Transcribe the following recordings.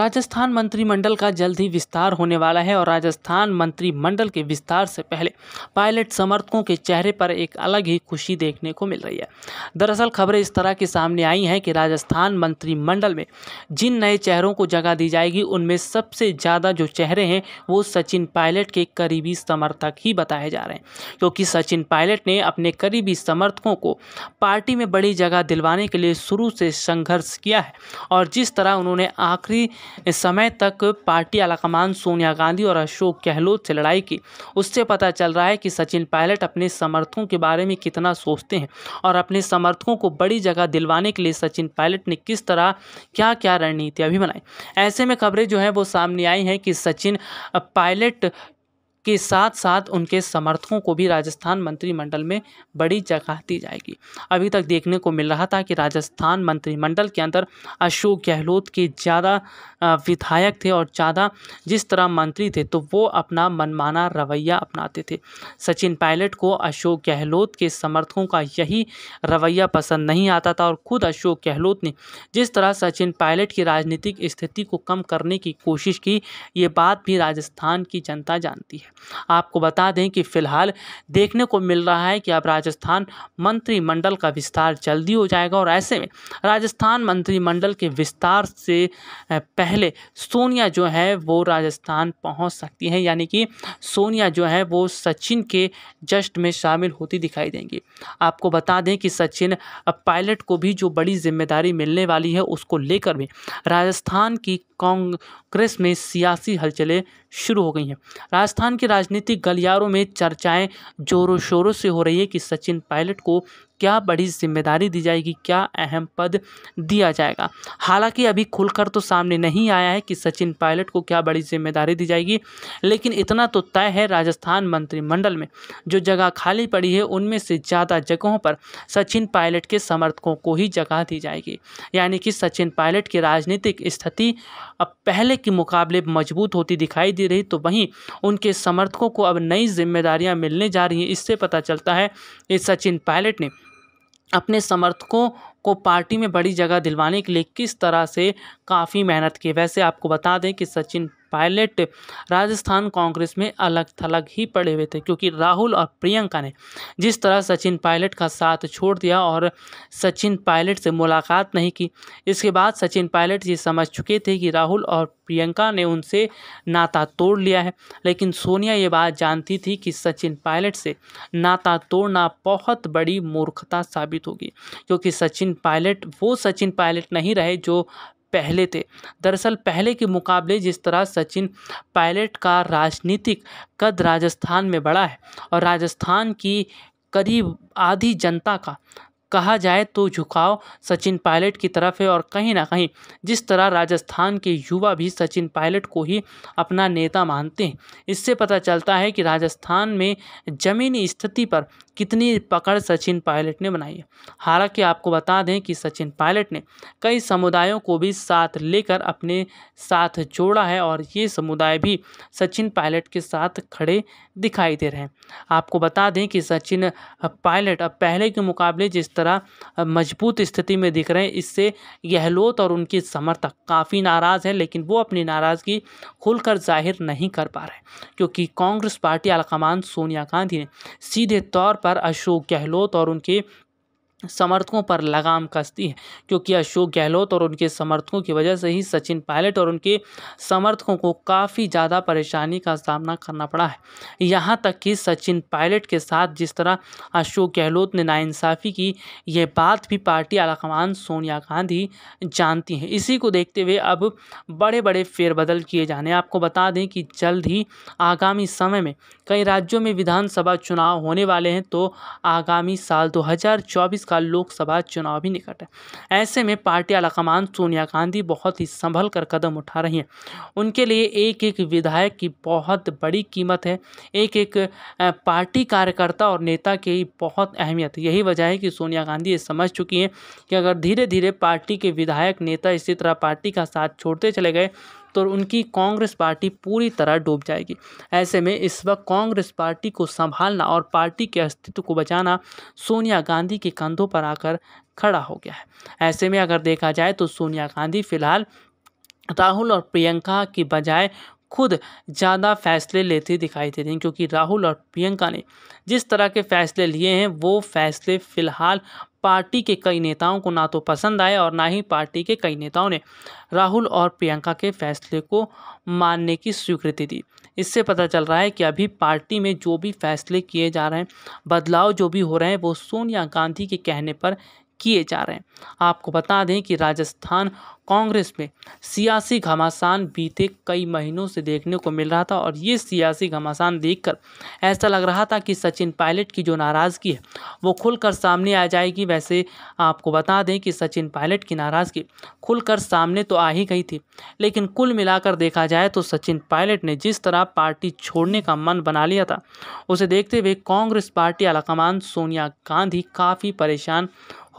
राजस्थान मंत्रिमंडल का जल्द ही विस्तार होने वाला है और राजस्थान मंत्रिमंडल के विस्तार से पहले पायलट समर्थकों के चेहरे पर एक अलग ही खुशी देखने को मिल रही है दरअसल खबरें इस तरह की सामने आई हैं कि राजस्थान मंत्रिमंडल में जिन नए चेहरों को जगह दी जाएगी उनमें सबसे ज़्यादा जो चेहरे हैं वो सचिन पायलट के करीबी समर्थक ही बताए जा रहे हैं क्योंकि सचिन पायलट ने अपने करीबी समर्थकों को पार्टी में बड़ी जगह दिलवाने के लिए शुरू से संघर्ष किया है और जिस तरह उन्होंने आखिरी इस समय तक पार्टी आलाकमान सोनिया गांधी और अशोक गहलोत से लड़ाई की उससे पता चल रहा है कि सचिन पायलट अपने समर्थकों के बारे में कितना सोचते हैं और अपने समर्थकों को बड़ी जगह दिलवाने के लिए सचिन पायलट ने किस तरह क्या क्या रणनीतियाँ भी बनाई ऐसे में खबरें जो हैं वो सामने आई हैं कि सचिन पायलट के साथ साथ उनके समर्थकों को भी राजस्थान मंत्रिमंडल में बड़ी जगह दी जाएगी अभी तक देखने को मिल रहा था कि राजस्थान मंत्रिमंडल के अंदर अशोक गहलोत के ज़्यादा विधायक थे और ज़्यादा जिस तरह मंत्री थे तो वो अपना मनमाना रवैया अपनाते थे सचिन पायलट को अशोक गहलोत के समर्थकों का यही रवैया पसंद नहीं आता था और खुद अशोक गहलोत ने जिस तरह सचिन पायलट की राजनीतिक स्थिति को कम करने की कोशिश की ये बात भी राजस्थान की जनता जानती है आपको बता दें कि फ़िलहाल देखने को मिल रहा है कि अब राजस्थान मंत्रिमंडल का विस्तार जल्दी हो जाएगा और ऐसे में राजस्थान मंत्रिमंडल के विस्तार से पहले सोनिया जो है वो राजस्थान पहुंच सकती हैं यानी कि सोनिया जो है वो सचिन के जस्ट में शामिल होती दिखाई देंगी आपको बता दें कि सचिन पायलट को भी जो बड़ी जिम्मेदारी मिलने वाली है उसको लेकर भी राजस्थान की कांग्रेस में सियासी हलचलें शुरू हो गई हैं राजस्थान के राजनीतिक गलियारों में चर्चाएं जोरों शोरों से हो रही है कि सचिन पायलट को क्या बड़ी जिम्मेदारी दी जाएगी क्या अहम पद दिया जाएगा हालांकि अभी खुलकर तो सामने नहीं आया है कि सचिन पायलट को क्या बड़ी जिम्मेदारी दी जाएगी लेकिन इतना तो तय है राजस्थान मंत्रिमंडल में जो जगह खाली पड़ी है उनमें से ज़्यादा जगहों पर सचिन पायलट के समर्थकों को ही जगह दी जाएगी यानी कि सचिन पायलट की राजनीतिक स्थिति अब पहले के मुकाबले मजबूत होती दिखाई दे रही तो वहीं उनके समर्थकों को अब नई जिम्मेदारियां मिलने जा रही हैं इससे पता चलता है कि सचिन पायलट ने अपने समर्थकों को पार्टी में बड़ी जगह दिलवाने के लिए किस तरह से काफ़ी मेहनत की वैसे आपको बता दें कि सचिन पायलट राजस्थान कांग्रेस में अलग थलग ही पड़े हुए थे क्योंकि राहुल और प्रियंका ने जिस तरह सचिन पायलट का साथ छोड़ दिया और सचिन पायलट से मुलाकात नहीं की इसके बाद सचिन पायलट ये समझ चुके थे कि राहुल और प्रियंका ने उनसे नाता तोड़ लिया है लेकिन सोनिया ये बात जानती थी कि सचिन पायलट से नाता तोड़ना बहुत बड़ी मूर्खता साबित होगी क्योंकि सचिन पायलट वो सचिन पायलट नहीं रहे जो पहले थे दरअसल पहले के मुकाबले जिस तरह सचिन पायलट का राजनीतिक कद राजस्थान में बढ़ा है और राजस्थान की करीब आधी जनता का कहा जाए तो झुकाव सचिन पायलट की तरफ है और कहीं ना कहीं जिस तरह राजस्थान के युवा भी सचिन पायलट को ही अपना नेता मानते हैं इससे पता चलता है कि राजस्थान में ज़मीनी स्थिति पर कितनी पकड़ सचिन पायलट ने बनाई है हालांकि आपको बता दें कि सचिन पायलट ने कई समुदायों को भी साथ लेकर अपने साथ जोड़ा है और ये समुदाय भी सचिन पायलट के साथ खड़े दिखाई दे रहे हैं आपको बता दें कि सचिन पायलट अब पहले के मुकाबले जिस तरह मजबूत स्थिति में दिख रहे हैं इससे गहलोत और उनके समर्थक काफ़ी नाराज़ हैं लेकिन वो अपनी नाराज़गी खुलकर जाहिर नहीं कर पा रहे क्योंकि कांग्रेस पार्टी अलकमान सोनिया गांधी ने सीधे तौर पर अशोक गहलोत और उनके समर्थकों पर लगाम कसती है क्योंकि अशोक गहलोत और उनके समर्थकों की वजह से ही सचिन पायलट और उनके समर्थकों को काफ़ी ज़्यादा परेशानी का सामना करना पड़ा है यहाँ तक कि सचिन पायलट के साथ जिस तरह अशोक गहलोत ने नाइंसाफ़ी की यह बात भी पार्टी आलाकमान सोनिया गांधी जानती हैं इसी को देखते हुए अब बड़े बड़े फेरबदल किए जाने आपको बता दें कि जल्द ही आगामी समय में कई राज्यों में विधानसभा चुनाव होने वाले हैं तो आगामी साल दो का लोकसभा चुनाव भी निकट है ऐसे में पार्टी आलाकमान सोनिया गांधी बहुत ही संभल कर कदम उठा रही हैं उनके लिए एक एक विधायक की बहुत बड़ी कीमत है एक एक पार्टी कार्यकर्ता और नेता की बहुत अहमियत यही वजह है कि सोनिया गांधी ये समझ चुकी हैं कि अगर धीरे धीरे पार्टी के विधायक नेता इसी तरह पार्टी का साथ छोड़ते चले गए तो उनकी कांग्रेस पार्टी पूरी तरह डूब जाएगी ऐसे में इस वक्त कांग्रेस पार्टी को संभालना और पार्टी के अस्तित्व को बचाना सोनिया गांधी के कंधों पर आकर खड़ा हो गया है ऐसे में अगर देखा जाए तो सोनिया गांधी फिलहाल राहुल और प्रियंका की बजाय खुद ज़्यादा फैसले लेते दिखाई दे रही क्योंकि राहुल और प्रियंका ने जिस तरह के फैसले लिए हैं वो फैसले फ़िलहाल पार्टी के कई नेताओं को ना तो पसंद आया और ना ही पार्टी के कई नेताओं ने राहुल और प्रियंका के फैसले को मानने की स्वीकृति दी इससे पता चल रहा है कि अभी पार्टी में जो भी फैसले किए जा रहे हैं बदलाव जो भी हो रहे हैं वो सोनिया गांधी के कहने पर किए जा रहे हैं आपको बता दें कि राजस्थान कांग्रेस में सियासी घमासान बीते कई महीनों से देखने को मिल रहा था और ये सियासी घमासान देखकर ऐसा लग रहा था कि सचिन पायलट की जो नाराज़गी है वो खुलकर सामने आ जाएगी वैसे आपको बता दें कि सचिन पायलट की नाराज़गी खुलकर सामने तो आ ही गई थी लेकिन कुल मिलाकर देखा जाए तो सचिन पायलट ने जिस तरह पार्टी छोड़ने का मन बना लिया था उसे देखते हुए कांग्रेस पार्टी आलाकमान सोनिया गांधी काफ़ी परेशान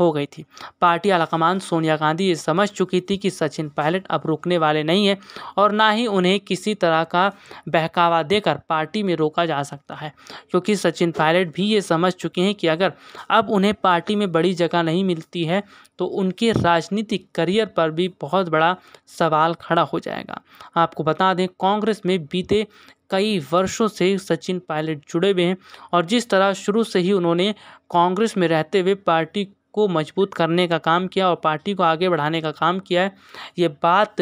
हो गई थी पार्टी आलाकमान सोनिया गांधी ये समझ चुकी थी कि सचिन पायलट अब रुकने वाले नहीं हैं और ना ही उन्हें किसी तरह का बहकावा देकर पार्टी में रोका जा सकता है क्योंकि सचिन पायलट भी ये समझ चुके हैं कि अगर अब उन्हें पार्टी में बड़ी जगह नहीं मिलती है तो उनके राजनीतिक करियर पर भी बहुत बड़ा सवाल खड़ा हो जाएगा आपको बता दें कांग्रेस में बीते कई वर्षों से सचिन पायलट जुड़े हुए हैं और जिस तरह शुरू से ही उन्होंने कांग्रेस में रहते हुए पार्टी को मजबूत करने का काम किया और पार्टी को आगे बढ़ाने का काम किया है ये बात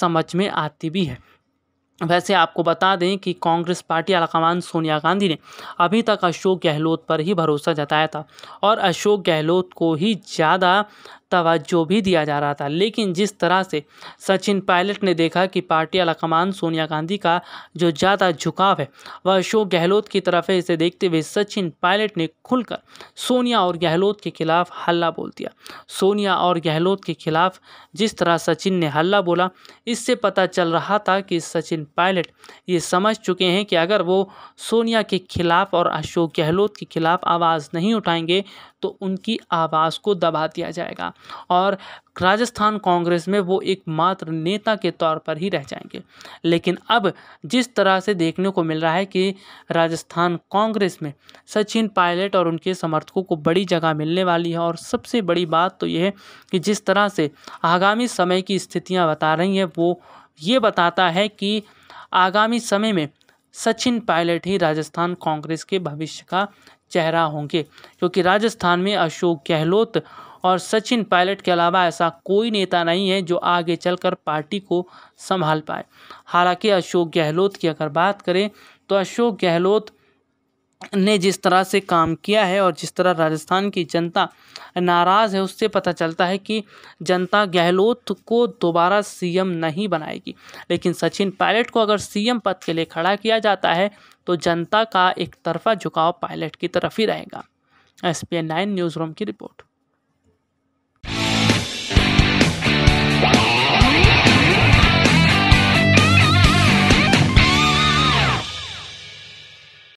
समझ में आती भी है वैसे आपको बता दें कि कांग्रेस पार्टी अलाकमान सोनिया गांधी ने अभी तक अशोक गहलोत पर ही भरोसा जताया था और अशोक गहलोत को ही ज़्यादा तवज्जो भी दिया जा रहा था लेकिन जिस तरह से सचिन पायलट ने देखा कि पार्टी अलाकमान सोनिया गांधी का जो ज़्यादा झुकाव है वह अशोक गहलोत की तरफ है इसे देखते हुए सचिन पायलट ने खुलकर सोनिया और गहलोत के खिलाफ हल्ला बोल दिया सोनिया और गहलोत के खिलाफ जिस तरह सचिन ने हल्ला बोला इससे पता चल रहा था कि सचिन पायलट ये समझ चुके हैं कि अगर वो सोनिया के खिलाफ और अशोक गहलोत के खिलाफ आवाज़ नहीं उठाएंगे तो उनकी आवाज़ को दबा दिया जाएगा और राजस्थान कांग्रेस में वो एकमात्र नेता के तौर पर ही रह जाएंगे लेकिन अब जिस तरह से देखने को मिल रहा है कि राजस्थान कांग्रेस में सचिन पायलट और उनके समर्थकों को बड़ी जगह मिलने वाली है और सबसे बड़ी बात तो यह है कि जिस तरह से आगामी समय की स्थितियाँ बता रही हैं वो ये बताता है कि आगामी समय में सचिन पायलट ही राजस्थान कांग्रेस के भविष्य का चेहरा होंगे क्योंकि राजस्थान में अशोक गहलोत और सचिन पायलट के अलावा ऐसा कोई नेता नहीं है जो आगे चलकर पार्टी को संभाल पाए हालांकि अशोक गहलोत की अगर बात करें तो अशोक गहलोत ने जिस तरह से काम किया है और जिस तरह राजस्थान की जनता नाराज़ है उससे पता चलता है कि जनता गहलोत को दोबारा सीएम नहीं बनाएगी लेकिन सचिन पायलट को अगर सीएम पद के लिए खड़ा किया जाता है तो जनता का एक तरफा झुकाव पायलट की तरफ ही रहेगा S P nine news room की रिपोर्ट